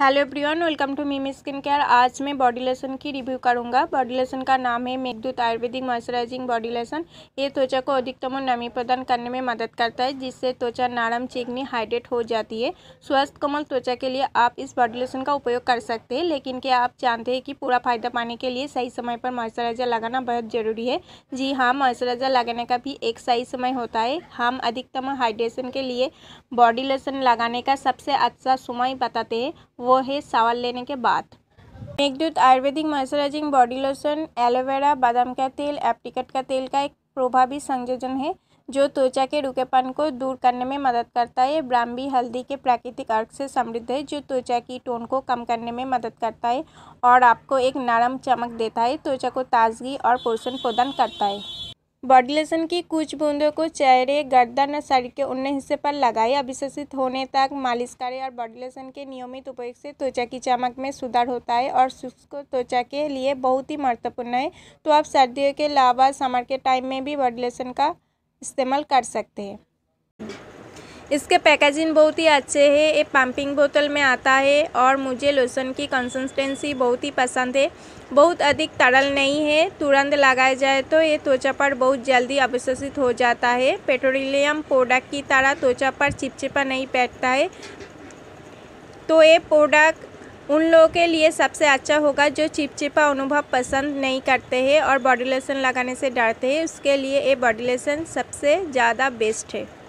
hello everyone welcome to Mimi skin care आज मैं body lotion की रिव्यू करूंगा बॉडी लेसन का नाम है Meghdoot Ayurvedic moisturising body lotion ये त्वचा को अधिकतम नमी प्रदान करने में मदद करता है जिससे त्वचा नरम चिकनी हाइड्रेट हो जाती है स्वस्थ कमल त्वचा के लिए आप इस बॉडी लेसन का उपयोग कर सकते हैं लेकिन क्या आप जानते हैं कि पूरा फायदा पाने के लिए सही समय पर मॉइस्चराइजर लगाना बहुत ज़रूरी है जी हाँ मॉइस्चराइजर लगाने का भी एक सही समय होता है हम अधिकतम हाइड्रेशन के लिए बॉडी लेसन लगाने का सबसे अच्छा समय बताते हैं वो है सवाल लेने के बाद Meghdoot Ayurvedic moisturising body lotion aloe vera बादाम का तेल एप्टिकट का तेल का एक प्रभावी संयोजन है जो त्वचा के रुकेपन को दूर करने में मदद करता है ब्राह्मी हल्दी के प्राकृतिक अर्क से समृद्ध है जो त्वचा की टोन को कम करने में मदद करता है और आपको एक नरम चमक देता है त्वचा को ताजगी और पोषण प्रदान करता है बॉडी लोशन की कुछ बूंदों को चेहरे गर्दन और शरीर के उन्न हिस्से पर लगाएं अभिशोषित होने तक मालिश करें और बॉडी लोशन के नियमित उपयोग से त्वचा की चमक में सुधार होता है और शुष्क त्वचा के लिए बहुत ही महत्वपूर्ण है तो आप सर्दियों के अलावा समर के टाइम में भी बॉडी लोशन का इस्तेमाल कर सकते हैं इसके पैकेजिंग बहुत ही अच्छे है ये पंपिंग बोतल में आता है और मुझे लोशन की कंसिस्टेंसी बहुत ही पसंद है बहुत अधिक तरल नहीं है तुरंत लगाया जाए तो ये त्वचा पर बहुत जल्दी अवशोषित हो जाता है पेट्रोलियम प्रोडक्ट की तरह त्वचा पर चिपचिपा नहीं बैठता है तो ये प्रोडक्ट उन लोगों के लिए सबसे अच्छा होगा जो चिपचिपा अनुभव पसंद नहीं करते हैं और बॉडी लोशन लगाने से डरते हैं उसके लिए ये बॉडी लोशन सबसे ज़्यादा बेस्ट है